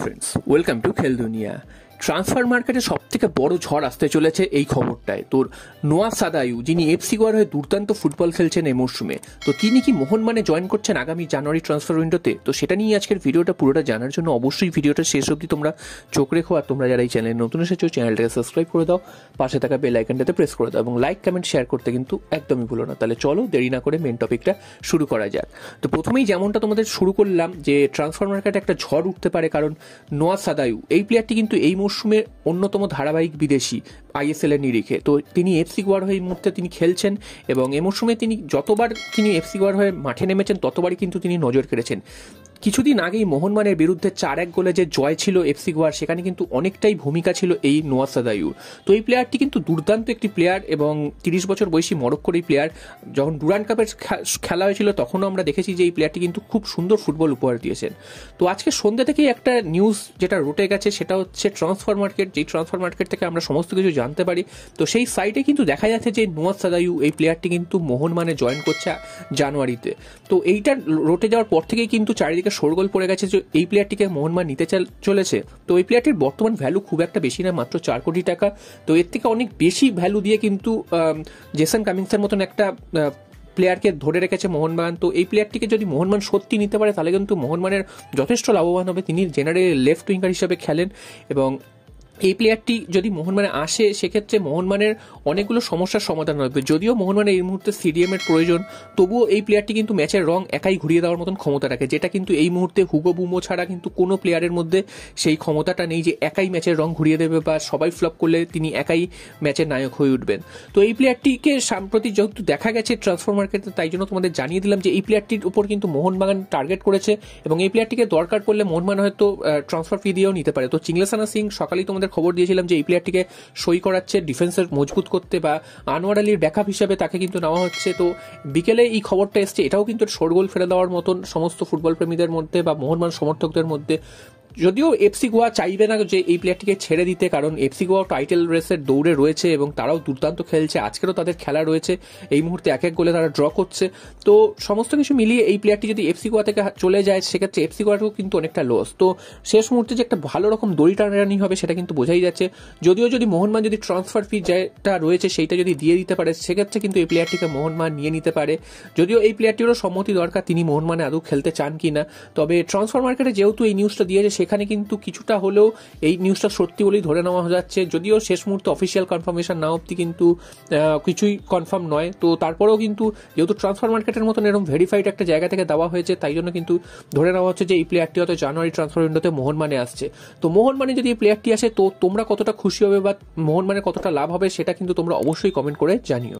friends, welcome to Khel Dunia. Transfer মার্কেটে সব থেকে বড় ঝড় আসতে চলেছে এই খবরটায় তোর নোয়া সাদায়ু যিনি এফসি গোয়ার হয়ে দুর্দান্ত ফুটবল খেলছেন এই মরশুমে তো তিনি কি মোহন মানে জয়েন করছেন আগামী জানুয়ারি ট্রান্সফার উইন্ডোতে তো সেটা নিয়ে আজকের ভিডিওটা পুরোটা জানার জন্য অবশ্যই ভিডিওটা শেষ অবধি তোমরা চোখ রেখো আর তোমরা যারা এই চ্যানেলে নতুন এসেছো চ্যানেলটাকে সাবস্ক্রাইব করে দাও পাশে থাকা বেল আইকনটাতে প্রেস করে দাও এবং লাইক কমেন্ট শেয়ার করতে কিন্তু একদমই ভুলো না তাহলে চলো দেরি না করে মেন টপিকটা শুরু করা যাক তো প্রথমেই যেমনটা তোমাদের শুরু করলাম যে ট্রান্সফার মার্কেটে একটা ঝড় উঠতে পারে কারণ নোয়া সাদায়ু এই প্লেয়ারটি কিন্তু এই মরশুমে মরশুমের অন্যতম ধারাবাহিক বিদেশি আইএসএল এর নিরিখে তো তিনি এফসি গোয়ার হয়ে এই মুহূর্তে তিনি খেলছেন এবং এ মরসুমে তিনি যতবার তিনি এফসি গোয়ার হয়ে মাঠে নেমেছেন ততবারই কিন্তু তিনি নজর কেড়েছেন কিছুদিন আগেই মোহনমানের বিরুদ্ধে চার এক গোলে যে জয় ছিল এফসি গোয়ার সেখানে কিন্তু অনেকটাই ভূমিকা ছিল এই নোয়া সাদায়ুর তো এই প্লেয়ারটি কিন্তু দুর্দান্ত একটি প্লেয়ার এবং তিরিশ বছর বয়সী মরক্কোর এই প্লেয়ার যখন ডুরান কাপের খেলা হয়েছিল তখনও আমরা দেখেছি যে এই প্লেয়ারটি কিন্তু খুব সুন্দর ফুটবল উপহার দিয়েছেন তো আজকে সন্ধ্যা থেকেই একটা নিউজ যেটা রোটে গেছে সেটা হচ্ছে ট্রান্সফার মার্কেট যেই ট্রান্সফার মার্কেট থেকে আমরা সমস্ত কিছু জানতে পারি তো সেই সাইটে কিন্তু দেখা যাচ্ছে যে নোয়াজ সাদায়ু এই প্লেয়ারটি কিন্তু মোহনমানে জয়েন করছে জানুয়ারিতে তো এইটা রোটে যাওয়ার পর থেকেই কিন্তু চারিদিকে একটা শোরগোল পড়ে গেছে যে এই প্লেয়ারটিকে মোহনমান নিতে চলেছে তো এই প্লেয়ারটির বর্তমান ভ্যালু খুব একটা বেশি না মাত্র চার কোটি টাকা তো এর থেকে অনেক বেশি ভ্যালু দিয়ে কিন্তু জেসন কামিংসের মতন একটা প্লেয়ারকে ধরে রেখেছে মোহনবাগান তো এই প্লেয়ারটিকে যদি মোহনবান সত্যি নিতে পারে তাহলে কিন্তু মোহনবানের যথেষ্ট লাভবান হবে তিনি জেনারেল লেফট উইঙ্গার হিসেবে খেলেন এবং এই প্লেয়ারটি যদি মোহনমানে আসে সেক্ষেত্রে মোহনমানের অনেকগুলো সমস্যার সমাধান হবে যদিও মোহনমানের এই মুহূর্তে সিডিএম এর প্রয়োজন তবুও এই প্লেয়ারটি কিন্তু ম্যাচের রং একাই ঘুরিয়ে দেওয়ার মতন ক্ষমতা রাখে যেটা কিন্তু এই মুহূর্তে হুগো বুমো ছাড়া কিন্তু কোনো প্লেয়ারের মধ্যে সেই ক্ষমতাটা নেই যে একাই ম্যাচের রং ঘুরিয়ে দেবে বা সবাই ফ্লপ করলে তিনি একাই ম্যাচের নায়ক হয়ে উঠবেন তো এই প্লেয়ারটিকে সাম্প্রতিক যেহেতু দেখা গেছে ট্রান্সফর মার্কেটে তাই জন্য তোমাদের জানিয়ে দিলাম যে এই প্লেয়ারটির উপর কিন্তু মোহনবাগান টার্গেট করেছে এবং এই প্লেয়ারটিকে দরকার পড়লে মোহনবাগান হয়তো ট্রান্সফার ফি দিয়েও নিতে পারে তো চিংলেসানা সিং সকালেই তোমাদের খবর দিয়েছিলাম যে এই প্লেয়ারটিকে সই করাচ্ছে ডিফেন্সের মজবুত করতে বা আনোয়ার আলীর ব্যাকআপ হিসাবে তাকে কিন্তু নেওয়া হচ্ছে তো বিকেলে এই খবরটা এসছে এটাও কিন্তু শোরগোল ফেলে দেওয়ার মতন সমস্ত ফুটবল প্রেমীদের মধ্যে বা মোহনমান সমর্থকদের মধ্যে যদিও এফসি গোয়া চাইবে না যে এই প্লেয়ারটিকে ছেড়ে দিতে কারণ এফসি গোয়া টাইটেল রেসের দৌড়ে রয়েছে এবং তারাও দুর্দান্ত খেলছে আজকেরও তাদের খেলা রয়েছে এই মুহূর্তে এক এক গোলে তারা ড্র করছে তো সমস্ত কিছু মিলিয়ে এই প্লেয়ারটি যদি এফসি গোয়া থেকে চলে যায় সেক্ষেত্রে এফসি গোয়াটাও কিন্তু অনেকটা লস তো শেষ মুহূর্তে যে একটা ভালো রকম দড়ি টানাটানি হবে সেটা কিন্তু বোঝাই যাচ্ছে যদিও যদি মোহনমান যদি ট্রান্সফার ফি যেটা রয়েছে সেইটা যদি দিয়ে দিতে পারে সেক্ষেত্রে কিন্তু এই প্লেয়ারটিকে মোহনমান নিয়ে নিতে পারে যদিও এই প্লেয়ারটিরও সম্মতি দরকার তিনি মোহনমানে আদৌ খেলতে চান কি না তবে ট্রান্সফার মার্কেটে যেহেতু এই নিউজটা দিয়েছে সেখানে কিন্তু কিছুটা হলেও এই নিউজটা সত্যি বলেই ধরে নেওয়া যাচ্ছে যদিও শেষ মুহূর্তে অফিসিয়াল কনফার্মেশন না অব্দি কিন্তু কিছুই কনফার্ম নয় তো তারপরেও কিন্তু যেহেতু ট্রান্সফার মার্কেটের মতন এরকম ভেরিফাইড একটা জায়গা থেকে দেওয়া হয়েছে তাই জন্য কিন্তু ধরে নেওয়া হচ্ছে যে এই প্লেয়ারটি হয়তো জানুয়ারি ট্রান্সফার উইন্ডোতে মানে আসছে তো মানে যদি এই প্লেয়ারটি আসে তো তোমরা কতটা খুশি হবে বা মানে কতটা লাভ হবে সেটা কিন্তু তোমরা অবশ্যই কমেন্ট করে জানিও